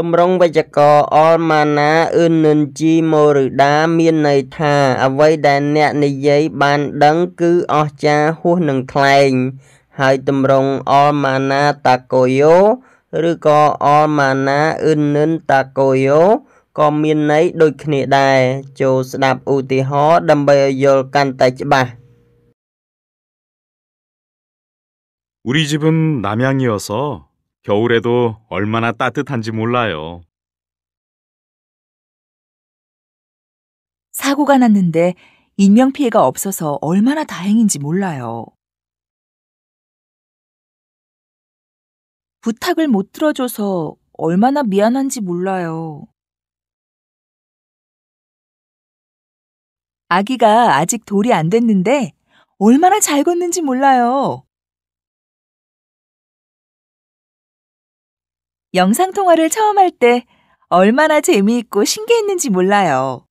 ទម្រង់វេយ្យាករណ៍អលម៉ាណាអ៊ឺនិនជីម៉ូឬដាមានន័យថាអ្វីដែលអ្នកនិយាយបានដឹងគឺអស្ចារ្យហួសនឹងថ្លែងហើយទម្រង់អលម៉ាណាតាកូយោឬក៏អលម៉ាណាអ៊ឺនិនតាកូយោក៏មានន័យដូចគ្នាដែរចូលស្ដាប់ឧទាហរណ៍ដើម្បីឲ្យយល់កាន់តែច្បាស់우리집은남양이어서 겨울에도 얼마나 따뜻한지 몰라요. 사고가 났는데 인명피해가 없어서 얼마나 다행인지 몰라요. 부탁을 못 들어줘서 얼마나 미안한지 몰라요. 아기가 아직 돌이 안 됐는데 얼마나 잘 걷는지 몰라요. 영상통화를 처음 할 때 얼마나 재미있고 신기했는지 몰라요.